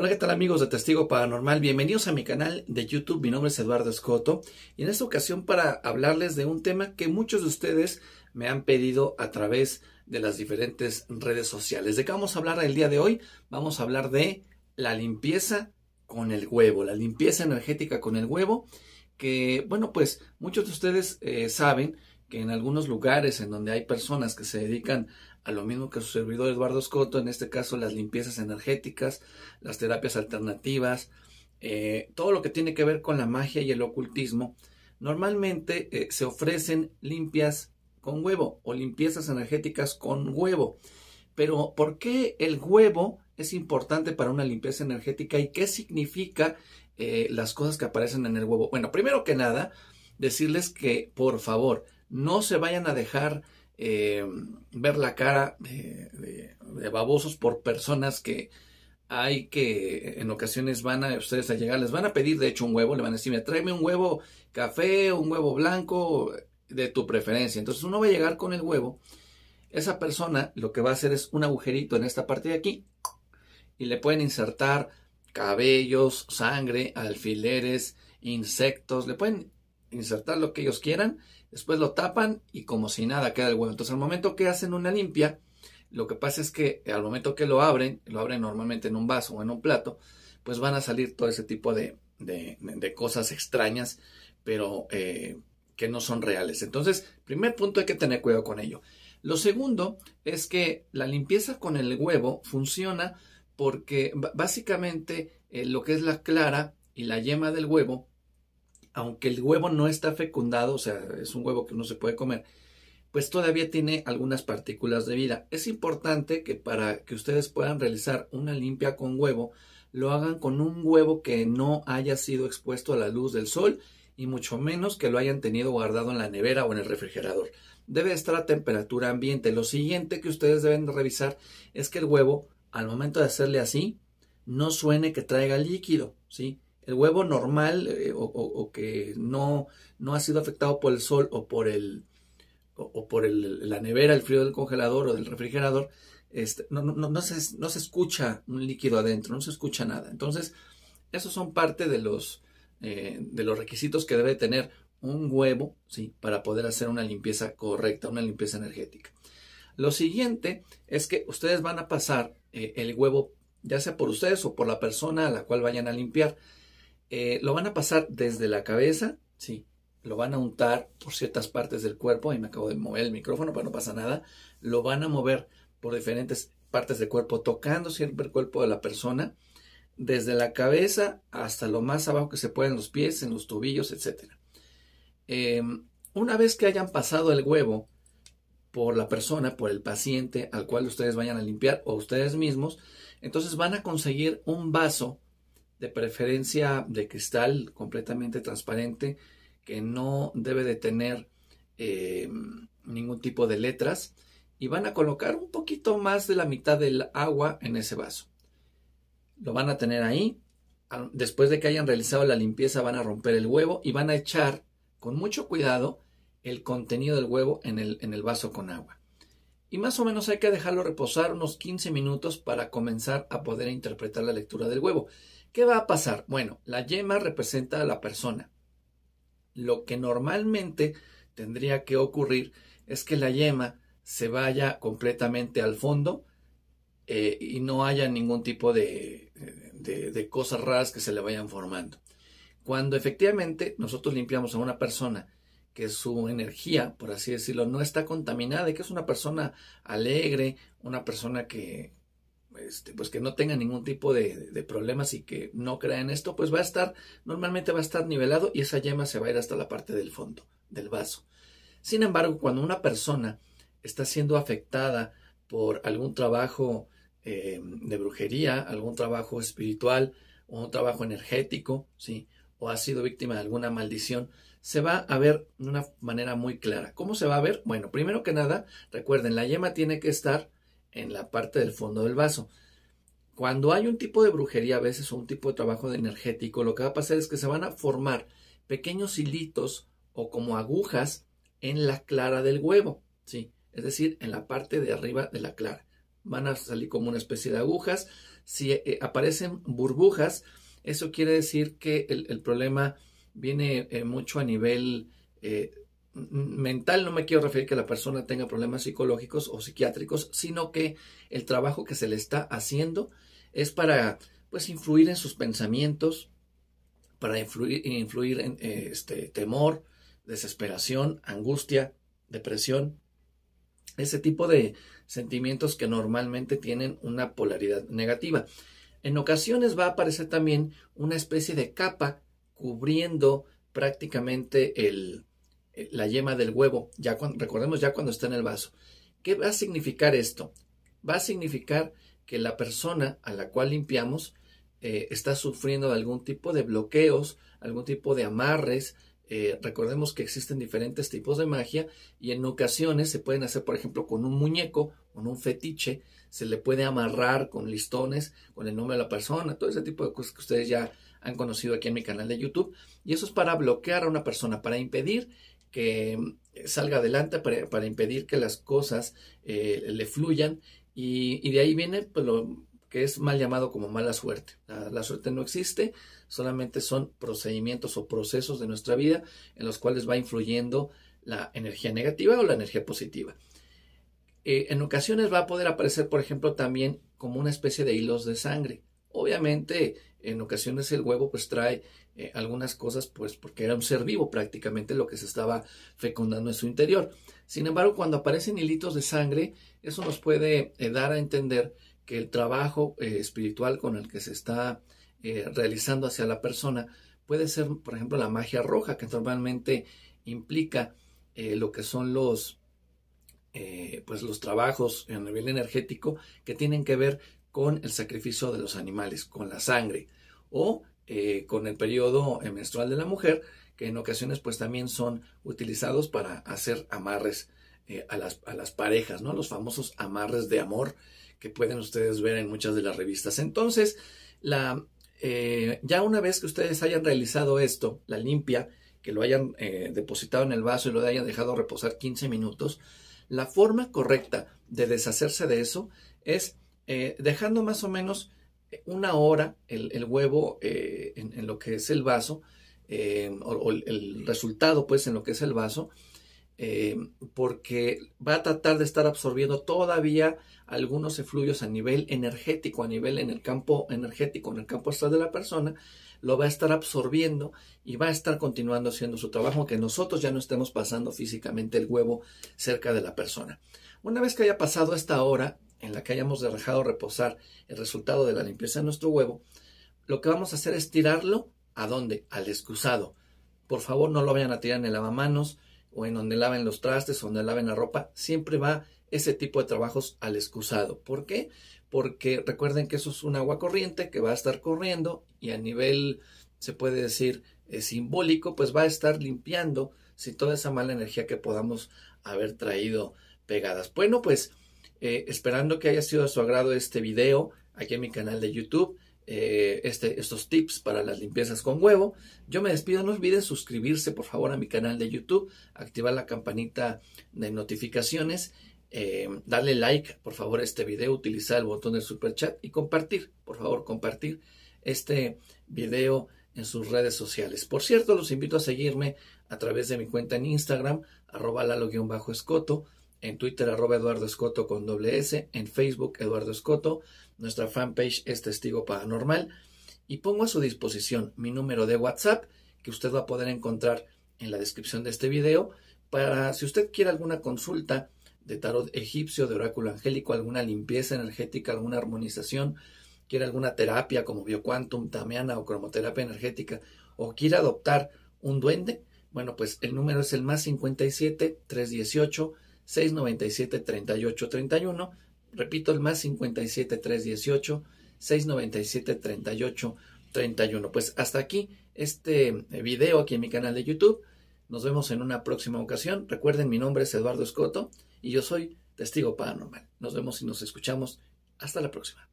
Hola, ¿qué tal amigos de Testigo Paranormal? Bienvenidos a mi canal de YouTube. Mi nombre es Eduardo Escoto y en esta ocasión para hablarles de un tema que muchos de ustedes me han pedido a través de las diferentes redes sociales. ¿De qué vamos a hablar el día de hoy? Vamos a hablar de la limpieza con el huevo, la limpieza energética con el huevo, que bueno, pues muchos de ustedes eh, saben que en algunos lugares en donde hay personas que se dedican a lo mismo que su servidor Eduardo Escoto, en este caso las limpiezas energéticas, las terapias alternativas, eh, todo lo que tiene que ver con la magia y el ocultismo, normalmente eh, se ofrecen limpias con huevo o limpiezas energéticas con huevo. Pero ¿por qué el huevo es importante para una limpieza energética y qué significa eh, las cosas que aparecen en el huevo? Bueno, primero que nada, decirles que por favor no se vayan a dejar eh, ver la cara de, babosos por personas que hay que en ocasiones van a ustedes a llegar, les van a pedir de hecho un huevo, le van a decir, tráeme un huevo café, un huevo blanco de tu preferencia. Entonces uno va a llegar con el huevo, esa persona lo que va a hacer es un agujerito en esta parte de aquí y le pueden insertar cabellos, sangre, alfileres, insectos, le pueden insertar lo que ellos quieran, después lo tapan y como si nada queda el huevo. Entonces, al momento que hacen una limpia, lo que pasa es que eh, al momento que lo abren, lo abren normalmente en un vaso o en un plato, pues van a salir todo ese tipo de, de, cosas extrañas, pero eh, que no son reales. Entonces, primer punto hay que tener cuidado con ello. Lo segundo es que la limpieza con el huevo funciona porque básicamente eh, lo que es la clara y la yema del huevo aunque el huevo no está fecundado, o sea, es un huevo que no se puede comer, pues todavía tiene algunas partículas de vida. Es importante que para que ustedes puedan realizar una limpia con huevo, lo hagan con un huevo que no haya sido expuesto a la luz del sol y mucho menos que lo hayan tenido guardado en la nevera o en el refrigerador. Debe estar a temperatura ambiente. Lo siguiente que ustedes deben revisar es que el huevo, al momento de hacerle así, no suene que traiga líquido, ¿sí? el huevo normal eh, o, que no, no ha sido afectado por el sol o por, el, o, por la nevera, el frío del congelador o del refrigerador, este, no, se, escucha un líquido adentro, no se escucha nada. Entonces, esos son parte de los, eh, de los requisitos que debe tener un huevo ¿sí? para poder hacer una limpieza correcta, una limpieza energética. Lo siguiente es que ustedes van a pasar eh, el huevo, ya sea por ustedes o por la persona a la cual vayan a limpiar. Eh, lo van a pasar desde la cabeza, sí, lo van a untar por ciertas partes del cuerpo, ahí me acabo de mover el micrófono, pero no pasa nada, lo van a mover por diferentes partes del cuerpo, tocando siempre el cuerpo de la persona, desde la cabeza hasta lo más abajo que se pueda en los pies, en los tobillos, etc. Em, una vez que hayan pasado el huevo por la persona, por el paciente al cual ustedes vayan a limpiar o ustedes mismos, entonces van a conseguir un vaso de preferencia de cristal completamente transparente que no debe de tener eh, ningún tipo de letras y van a colocar un poquito más de la mitad del agua en ese vaso. Lo van a tener ahí. Después de que hayan realizado la limpieza van a romper el huevo y van a echar con mucho cuidado el contenido del huevo en el, en el vaso con agua. Y más o menos hay que dejarlo reposar unos 15 minutos para comenzar a poder interpretar la lectura del huevo. ¿Qué va a pasar? Bueno, la yema representa a la persona. Lo que normalmente tendría que ocurrir es que la yema se vaya completamente al fondo eh, y no haya ningún tipo de cosas raras que se le vayan formando. Cuando efectivamente nosotros limpiamos a una persona que su energía, por así decirlo, no está contaminada y que es una persona alegre, una persona que, este, pues que no tenga ningún tipo de, problemas y que no crea en esto, pues va a estar, normalmente va a estar nivelado y esa yema se va a ir hasta la parte del fondo, del vaso. Sin embargo, cuando una persona está siendo afectada por algún trabajo eh, de brujería, algún trabajo espiritual, o un trabajo energético, ¿sí? o ha sido víctima de alguna maldición, se va a ver de una manera muy clara. ¿Cómo se va a ver? Bueno, primero que nada, recuerden, la yema tiene que estar en la parte del fondo del vaso. Cuando hay un tipo de brujería a veces o un tipo de trabajo de energético, lo que va a pasar es que se van a formar pequeños hilitos o como agujas en la clara del huevo, ¿sí? Es decir, en la parte de arriba de la clara. Van a salir como una especie de agujas. Si eh, eh, aparecen burbujas, eso quiere decir que el, problema viene eh, mucho a nivel mental no me quiero referir que la persona tenga problemas psicológicos o psiquiátricos, sino que el trabajo que se le está haciendo es para pues influir en sus pensamientos, para influir, influir en eh, este temor, desesperación, angustia, depresión, ese tipo de sentimientos que normalmente tienen una polaridad negativa. En ocasiones va a aparecer también una especie de capa cubriendo prácticamente el, eh, la yema del huevo, ya recordemos ya cuando está en el vaso. ¿Qué va a significar esto? Va a significar que la persona a la cual limpiamos eh, está sufriendo de algún tipo de bloqueos, algún tipo de amarres. Eh, recordemos que existen diferentes tipos de magia y en ocasiones se pueden hacer, por ejemplo, con un muñeco, con un fetiche, se le puede amarrar con listones, con el nombre de la persona, todo ese tipo de cosas que ustedes ya han conocido aquí en mi canal de YouTube. Y eso es para bloquear a una persona, para impedir que salga adelante, para, impedir que las cosas eh, le fluyan y, de ahí viene pues, lo que es mal llamado como mala suerte. La, suerte no existe, solamente son procedimientos o procesos de nuestra vida en los cuales va influyendo la energía negativa o la energía positiva. Eh, en ocasiones va a poder aparecer, por ejemplo, también como una especie de hilos de sangre. Obviamente, en ocasiones el huevo pues trae eh, algunas cosas pues porque era un ser vivo prácticamente lo que se estaba fecundando en su interior. Sin embargo, cuando aparecen hilitos de sangre, eso nos puede eh, dar a entender que el trabajo eh, espiritual con el que se está realizando hacia la persona puede ser, por ejemplo, la magia roja, que normalmente implica lo que son los, pues los trabajos a nivel energético que tienen que ver con el sacrificio de los animales, con la sangre o eh, con el periodo eh, menstrual de la mujer, que en ocasiones pues también son utilizados para hacer amarres eh, a, las, parejas, ¿no? Los famosos amarres de amor que pueden ustedes ver en muchas de las revistas. Entonces, la, ya una vez que ustedes hayan realizado esto, la limpia, que lo hayan depositado en el vaso y lo hayan dejado reposar 15 minutos, la forma correcta de deshacerse de eso es eh, dejando más o menos eh, una hora el, huevo eh, en, lo que es el vaso, o, el resultado pues en lo que es el vaso, porque va a tratar de estar absorbiendo todavía algunos efluyos a nivel energético, a nivel en el campo energético, en el campo astral de la persona, lo va a estar absorbiendo y va a estar continuando haciendo su trabajo, aunque nosotros ya no estemos pasando físicamente el huevo cerca de la persona. Una vez que haya pasado esta hora, en la que hayamos dejado reposar el resultado de la limpieza de nuestro huevo, lo que vamos a hacer es tirarlo a dónde? Al excusado. Por favor, no lo vayan a tirar en el lavamanos o en donde laven los trastes o donde laven la ropa. Siempre va ese tipo de trabajos al excusado. ¿Por qué? Porque recuerden que eso es un agua corriente que va a estar corriendo y a nivel, se puede decir, eh, simbólico, pues va a estar limpiando si toda esa mala energía que podamos haber traído pegadas. Bueno, pues eh, esperando que haya sido de su agrado este video aquí en mi canal de YouTube. Eh, este, estos tips para las limpiezas con huevo. Yo me despido, no olviden suscribirse por favor a mi canal de YouTube, activar la campanita de notificaciones, eh, darle like por favor a este video, utilizar el botón del super chat y compartir, por favor compartir este video en sus redes sociales. Por cierto, los invito a seguirme a través de mi cuenta en Instagram, arroba lalo-escoto en Twitter arroba Eduardo Escoto con doble S, en Facebook Eduardo Escoto, nuestra fanpage es Testigo Paranormal y pongo a su disposición mi número de WhatsApp que usted va a poder encontrar en la descripción de este video para si usted quiere alguna consulta de tarot egipcio, de oráculo angélico, alguna limpieza energética, alguna armonización, quiere alguna terapia como bioquantum, tamiana o cromoterapia energética o quiere adoptar un duende, bueno, pues el número es el más 57 318 697 38 31. Repito, el más 57 318 697 38 31. Pues hasta aquí este eh, video aquí en mi canal de YouTube. Nos vemos en una próxima ocasión. Recuerden, mi nombre es Eduardo Escoto y yo soy Testigo Paranormal. Nos vemos y nos escuchamos. Hasta la próxima.